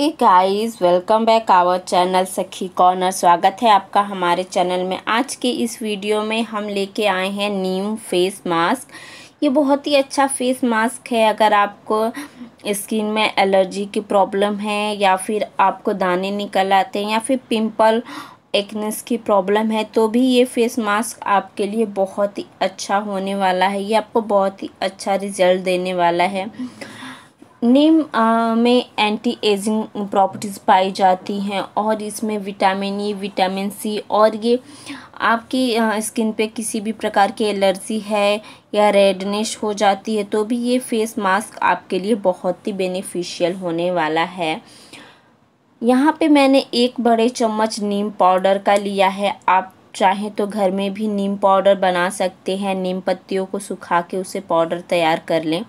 hey guys welcome back our channel Sakhi corner स्वागत है आपका हमारे चैनल में आज के इस वीडियो में हम लेके आए हैं नीम फेस मास्क ये बहुत ही अच्छा फेस मास्क है अगर आपको स्किन में एलर्जी की प्रॉब्लम है या फिर आपको दाने निकल आते हैं या फिर पिंपल एक्नेस की प्रॉब्लम है तो भी ये फेस मास्क आपके लिए बहुत ही अच्छा होने वाला है ये आपको बहुत ही अच्छा रिजल्ट देने वाला है नीम में एंटी एजिंग प्रॉपर्टीज़ पाई जाती हैं और इसमें विटामिन ई विटामिन सी और ये आपकी स्किन पे किसी भी प्रकार की एलर्जी है या रेडनेस हो जाती है तो भी ये फेस मास्क आपके लिए बहुत ही बेनिफिशियल होने वाला है यहाँ पे मैंने एक बड़े चम्मच नीम पाउडर का लिया है आप चाहें तो घर में भी नीम पाउडर बना सकते हैं नीम पत्तियों को सुखा के उसे पाउडर तैयार कर लें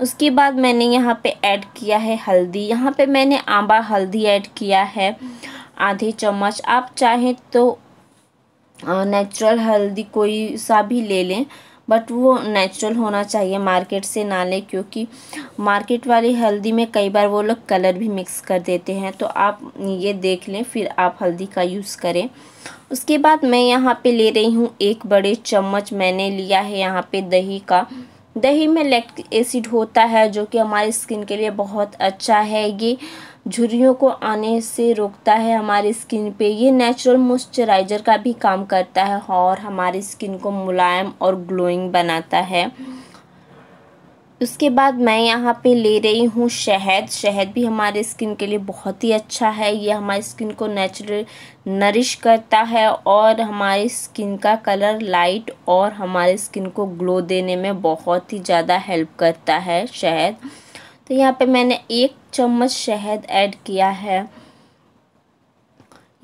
उसके बाद मैंने यहाँ पे ऐड किया है हल्दी यहाँ पे मैंने आंबा हल्दी ऐड किया है आधे चम्मच आप चाहें तो नेचुरल हल्दी कोई सा भी ले लें बट वो नेचुरल होना चाहिए मार्केट से ना लें क्योंकि मार्केट वाली हल्दी में कई बार वो लोग कलर भी मिक्स कर देते हैं तो आप ये देख लें फिर आप हल्दी का यूज़ करें उसके बाद मैं यहाँ पे ले रही हूँ एक बड़े चम्मच मैंने लिया है यहाँ पे दही का दही में लैक्टिक एसिड होता है जो कि हमारी स्किन के लिए बहुत अच्छा है ये झुर्रियों को आने से रोकता है हमारी स्किन पे ये नेचुरल मॉइस्चराइज़र का भी काम करता है और हमारी स्किन को मुलायम और ग्लोइंग बनाता है उसके बाद मैं यहाँ पे ले रही हूँ शहद शहद भी हमारे स्किन के लिए बहुत ही अच्छा है ये हमारी स्किन को नेचुरल नरिश करता है और हमारी स्किन का कलर लाइट और हमारे स्किन को ग्लो देने में बहुत ही ज़्यादा हेल्प करता है शहद तो यहाँ पे मैंने एक चम्मच शहद ऐड किया है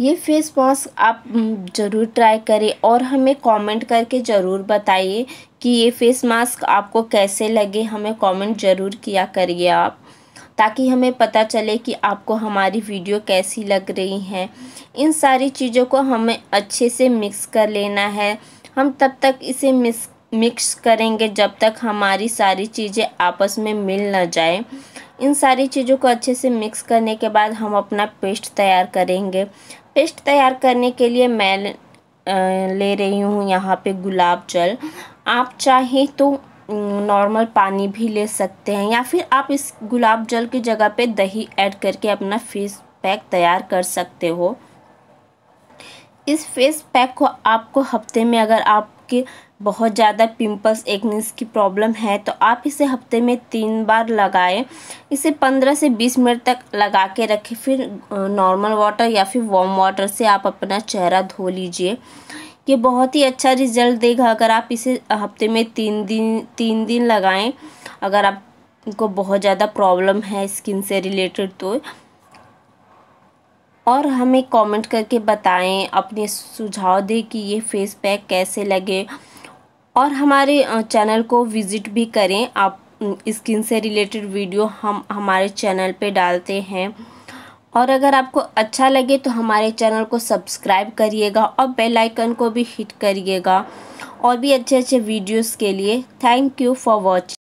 ये फेस मास्क आप हम्म, ज़रूर ट्राई करें और हमें कमेंट करके ज़रूर बताइए कि ये फेस मास्क आपको कैसे लगे हमें कमेंट ज़रूर किया करिए आप ताकि हमें पता चले कि आपको हमारी वीडियो कैसी लग रही है इन सारी चीज़ों को हमें अच्छे से मिक्स कर लेना है हम तब तक इसे मिक्स मिक्स करेंगे जब तक हमारी सारी चीज़ें आपस में मिल ना जाए इन सारी चीज़ों को अच्छे से मिक्स करने के बाद हम अपना पेस्ट तैयार करेंगे पेस्ट तैयार करने के लिए मैं ले रही हूँ यहाँ पे गुलाब जल आप चाहें तो नॉर्मल पानी भी ले सकते हैं या फिर आप इस गुलाब जल की जगह पे दही ऐड करके अपना फेस पैक तैयार कर सकते हो इस फेस पैक को आपको हफ्ते में अगर आप आपके बहुत ज़्यादा पिंपल्स एक्निस की प्रॉब्लम है तो आप इसे हफ्ते में तीन बार लगाएं इसे 15 से 20 मिनट तक लगा के रखें फिर नॉर्मल वाटर या फिर वार्म वाटर से आप अपना चेहरा धो लीजिए ये बहुत ही अच्छा रिजल्ट देगा अगर आप इसे हफ्ते में तीन दिन तीन दिन लगाएं अगर आपको बहुत ज़्यादा प्रॉब्लम है स्किन से रिलेटेड तो और हमें कमेंट करके बताएं अपने सुझाव दें कि ये फेस पैक कैसे लगे और हमारे चैनल को विज़िट भी करें आप स्किन से रिलेटेड वीडियो हम हमारे चैनल पे डालते हैं और अगर आपको अच्छा लगे तो हमारे चैनल को सब्सक्राइब करिएगा और बेल आइकन को भी हिट करिएगा और भी अच्छे अच्छे वीडियोस के लिए थैंक यू फॉर वॉचिंग